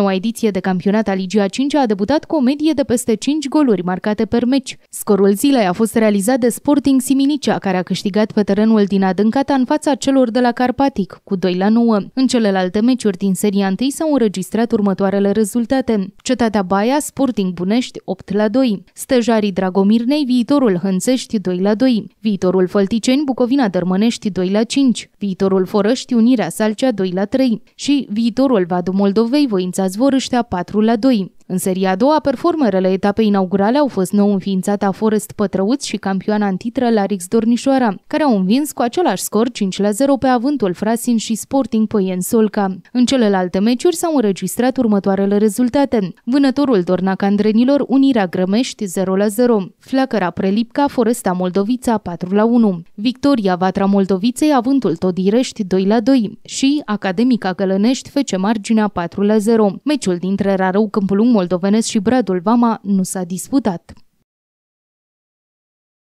Noua ediție de campionat a Ligii a 5 a debutat cu o medie de peste 5 goluri marcate per meci. Scorul zilei a fost realizat de Sporting Siminicea, care a câștigat pe terenul din Adâncata în fața celor de la Carpatic, cu 2 la 9. În celelalte meciuri din seria 1 s-au înregistrat următoarele rezultate. Cetatea Baia, Sporting Bunești 8 la 2, Stejarii Dragomirnei, Viitorul Hânțești 2 la 2, Viitorul Fălticeni, Bucovina Dărmănești 2 la 5, Viitorul Forăști, Unirea Salcea 2 la 3 și Viitorul Vadu Moldovei, Voința la zbor își 4 la 2. În seria a doua, performerele etapei inaugurale au fost nou înființata Forest Pătrăuț și campioana în titră Larix Dornișoara, care au învins cu același scor 5 la 0 pe Avântul Frasin și Sporting Păien Solca. În celelalte meciuri s-au înregistrat următoarele rezultate. Vânătorul Dorna Candrenilor, Unirea Grămești 0 la 0, Flacăra Prelipca, Foresta Moldovița 4 la 1, Victoria Vatra Moldoviței, Avântul Todirești 2 la 2 și Academica Gălănești, Fece Marginea 4 la 0. Meciul dintre Rarău Câmpul moldovenesc și bradul Vama nu s-a disputat.